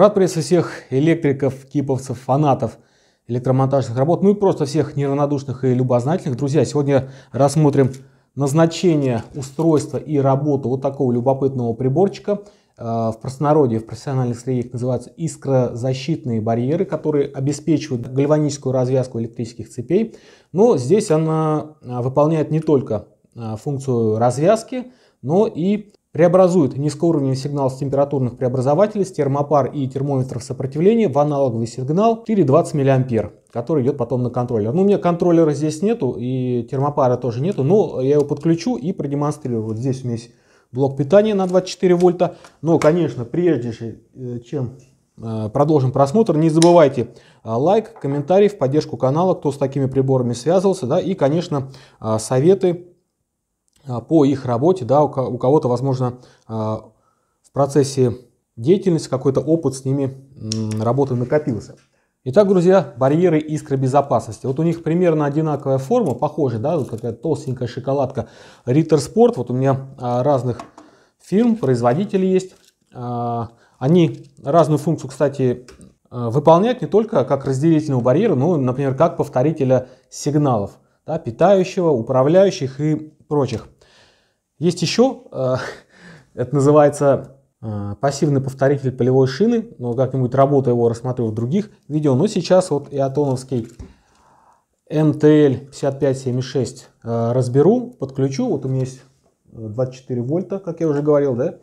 Рад приветствовать всех электриков, киповцев, фанатов электромонтажных работ, ну и просто всех неравнодушных и любознательных. Друзья, сегодня рассмотрим назначение, устройства и работу вот такого любопытного приборчика. Э, в простонародье, в профессиональных средах называются искрозащитные барьеры, которые обеспечивают гальваническую развязку электрических цепей. Но здесь она э, выполняет не только э, функцию развязки, но и преобразует низкоуровневый сигнал с температурных преобразователей, с термопар и термометров сопротивления в аналоговый сигнал 4,20 мА, который идет потом на контроллер. Ну, у меня контроллера здесь нету и термопара тоже нету, но я его подключу и продемонстрирую. Вот здесь у меня есть блок питания на 24 вольта. Но, конечно, прежде э, чем э, продолжим просмотр, не забывайте э, лайк, комментарий в поддержку канала, кто с такими приборами связывался, да, и, конечно, советы а, по их работе, да, у кого-то, возможно, а, в процессе деятельности какой-то опыт с ними работы накопился. Итак, друзья, барьеры искры безопасности. Вот у них примерно одинаковая форма, похожа, да, вот такая толстенькая шоколадка Ritter Спорт, Вот у меня а, разных фирм, производителей есть. Они разную функцию, кстати, э, выполняют не только как разделительного барьера, но, например, как повторителя сигналов да, питающего, управляющих и прочих. Есть еще, э, это называется э, пассивный повторитель полевой шины, но как-нибудь работа его рассмотрю в других видео. Но сейчас вот иотоновский МТЛ-5576 э, разберу, подключу. Вот у меня есть 24 вольта, как я уже говорил, да?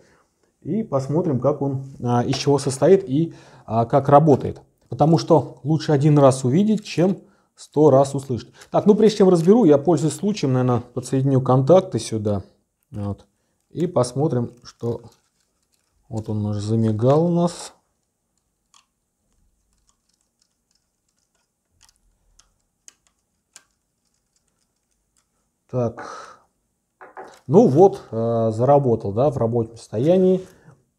И посмотрим, как он, из чего состоит и как работает. Потому что лучше один раз увидеть, чем сто раз услышать. Так, ну прежде чем разберу, я пользуюсь случаем, наверное, подсоединю контакты сюда. Вот. И посмотрим, что... Вот он уже замигал у нас. Так. Ну вот, э, заработал, да, в рабочем состоянии.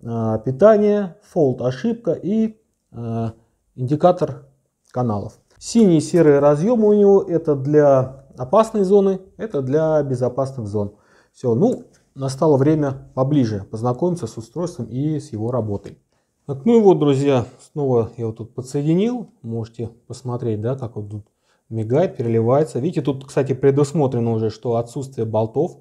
Э, питание, фолд ошибка и э, индикатор каналов. Синие серые разъемы у него это для опасной зоны, это для безопасных зон. Все, ну, настало время поближе познакомиться с устройством и с его работой. Так, ну и вот, друзья, снова я его тут подсоединил. Можете посмотреть, да, как он тут мигает, переливается. Видите, тут, кстати, предусмотрено уже, что отсутствие болтов,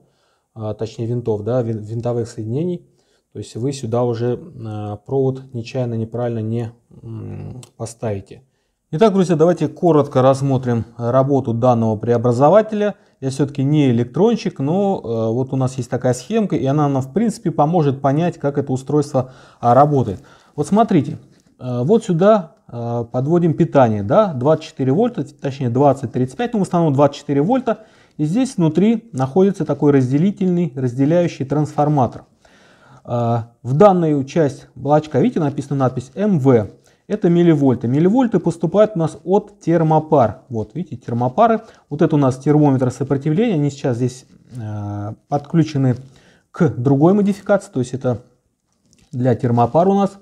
а, точнее винтов, да, винтовых соединений. То есть вы сюда уже а, провод нечаянно, неправильно не поставите. Итак, друзья, давайте коротко рассмотрим работу данного преобразователя. Я все-таки не электрончик, но э, вот у нас есть такая схемка, и она нам, в принципе, поможет понять, как это устройство а, работает. Вот смотрите, э, вот сюда э, подводим питание, да, 24 вольта, точнее 20-35, ну в основном 24 вольта, и здесь внутри находится такой разделительный, разделяющий трансформатор. В данную часть видите, написана надпись МВ это милливольты. Милливольты поступают у нас от термопар. Вот, видите, термопары. Вот это у нас термометр сопротивления. Они сейчас здесь э, подключены к другой модификации. То есть это для термопар у нас.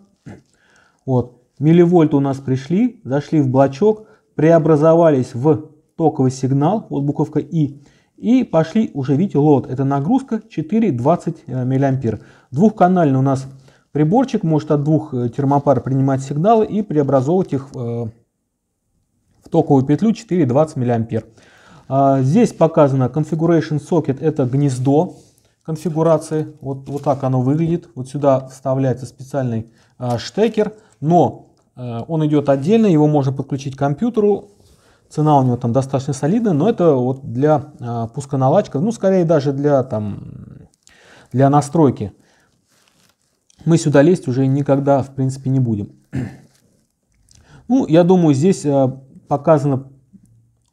Вот, милливольты у нас пришли, зашли в блочок, преобразовались в токовый сигнал, вот буковка И, и пошли уже, видите, лот. Это нагрузка 4,20 э, мА. Двухканальный у нас Приборчик может от двух э, термопар принимать сигналы и преобразовывать их э, в токовую петлю 4,20 мА. Здесь показано configuration socket, это гнездо конфигурации. Вот, вот так оно выглядит. Вот сюда вставляется специальный а, штекер, но э, он идет отдельно, его можно подключить к компьютеру. Цена у него там достаточно солидная, но это вот для а, пусконаладчиков, ну скорее даже для, там, для настройки мы сюда лезть уже никогда, в принципе, не будем. Ну, я думаю, здесь э, показано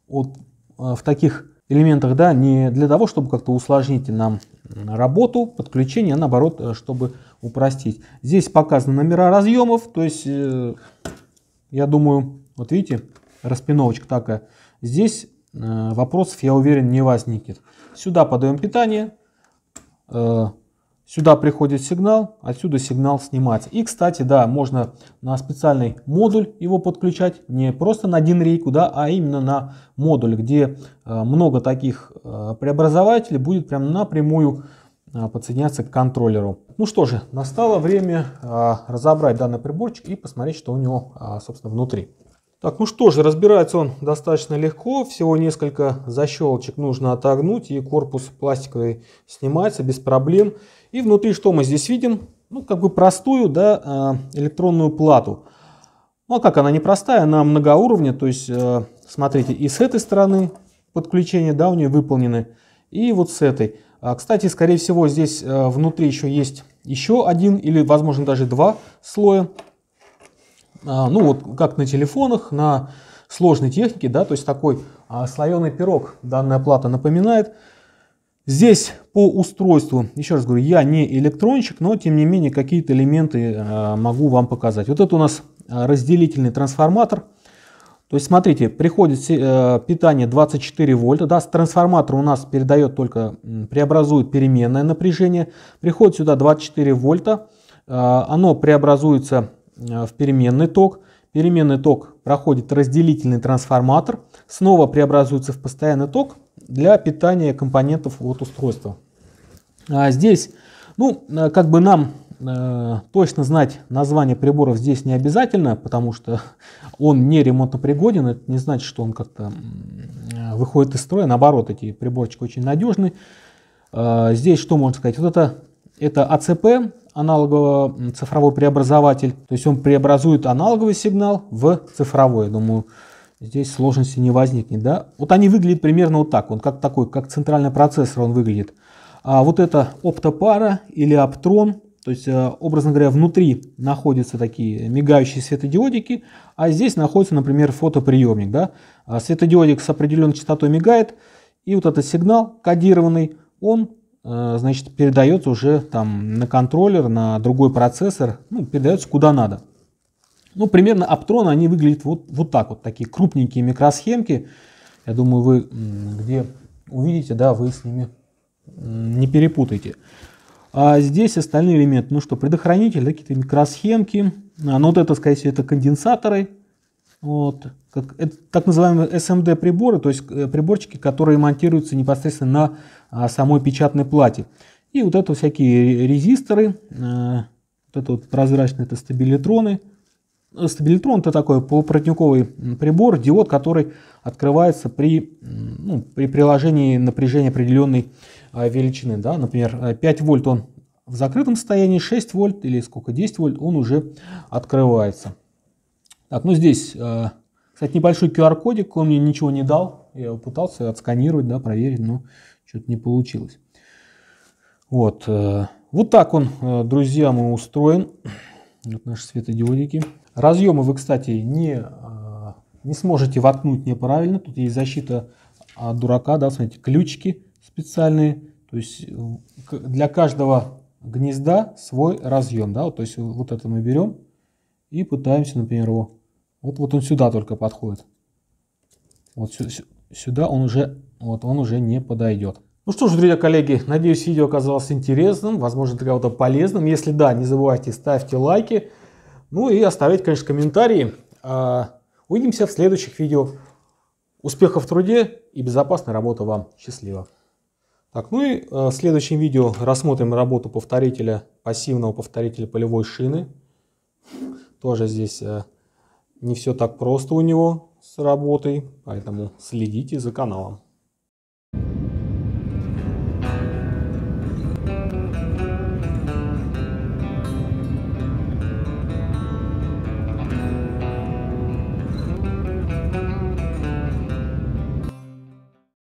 от, э, в таких элементах, да, не для того, чтобы как-то усложнить нам работу, подключение, а наоборот, э, чтобы упростить. Здесь показаны номера разъемов, то есть, я думаю, вот видите, распиновочка такая. Здесь вопросов, я уверен, не возникнет. Сюда подаем питание, Сюда приходит сигнал, отсюда сигнал снимается. И, кстати, да, можно на специальный модуль его подключать, не просто на один рейку, да, а именно на модуль, где э, много таких э, преобразователей будет прям напрямую э, подсоединяться к контроллеру. Ну что же, настало время разобрать данный приборчик и посмотреть, что у него, собственно, внутри. Так, ну что же, разбирается он достаточно легко, всего несколько защелочек нужно отогнуть и корпус пластиковый снимается без проблем. И внутри что мы здесь видим? Ну, как бы простую, да, а, электронную плату. Ну, а как она непростая, она многоуровня, то есть, э, смотрите, и с этой стороны подключения, да, у нее выполнены, и вот с этой. А, кстати, скорее всего, здесь э, внутри еще есть еще один или, возможно, даже два слоя а, ну вот как на телефонах, на сложной технике, да, то есть такой а, слоеный пирог данная плата напоминает. Здесь по устройству, еще раз говорю, я не электронщик, но тем не менее какие-то элементы а, могу вам показать. Вот это у нас разделительный трансформатор. То есть смотрите, приходит э, питание 24 вольта, да, трансформатор у нас передает только, преобразует переменное напряжение. Приходит сюда 24 вольта, оно преобразуется Э, в переменный ток. Переменный ток проходит разделительный трансформатор, снова преобразуется в постоянный ток для питания компонентов от устройства. А здесь, ну, э, как бы нам э, точно знать название приборов здесь не обязательно, потому что он не ремонтопригоден, это не значит, что он как-то э, выходит из строя, наоборот, эти приборчики очень надежны. Э, здесь что можно сказать? Вот это, это АЦП, аналогово цифровой преобразователь. То есть он преобразует аналоговый сигнал в цифровой. Я думаю, здесь сложности не возникнет. Да? Вот они выглядят примерно вот так. Он как такой, как центральный процессор он выглядит. А вот это оптопара или оптрон. То есть, э, образно говоря, внутри находятся такие мигающие светодиодики, а здесь находится, например, фотоприемник. Да? А светодиодик с определенной частотой мигает, и вот этот сигнал кодированный, он Э, значит, передается уже там на контроллер, на другой процессор, ну, передается куда надо. Ну, примерно Аптроны, они выглядят вот, вот так вот, такие крупненькие микросхемки. Я думаю, вы где увидите, да, вы с ними не перепутаете. А здесь остальные элементы, ну что, предохранитель, да, какие-то микросхемки. А, ну, вот это, скорее всего, это конденсаторы, вот, как, это так называемые SMD-приборы, то есть э, приборчики, которые монтируются непосредственно на а, самой печатной плате. И вот это всякие резисторы, э, вот это вот прозрачные, это стабилитроны. Э, стабилитрон это такой полупроводниковый прибор, диод, который открывается при, ну, при приложении напряжения определенной а, величины. Да? Например, 5 вольт он в закрытом состоянии, 6 вольт или сколько, 10 вольт он уже открывается. Так, ну здесь, э, кстати, небольшой QR-кодик, он мне ничего не дал. Я его пытался отсканировать, да, проверить, но что-то не получилось. Вот, э, вот так он, э, друзья, мы устроен. Вот наши светодиодики. Разъемы вы, кстати, не, не сможете воткнуть неправильно. Тут есть защита от дурака, да, смотрите, ключики специальные. То есть для каждого гнезда свой разъем, да, то есть вот это мы берем и пытаемся, например, его вот, вот он сюда только подходит. Вот сю сюда он уже, вот он уже не подойдет. Ну что ж, друзья, коллеги, надеюсь, видео оказалось интересным, возможно, для кого-то полезным. Если да, не забывайте, ставьте лайки. Ну и оставляйте, конечно, комментарии. А, увидимся в следующих видео. Успехов в труде и безопасной работы вам. Счастливо! Так, ну и а, в следующем видео рассмотрим работу повторителя, пассивного повторителя полевой шины. Тоже здесь а, не все так просто у него с работой, поэтому следите за каналом.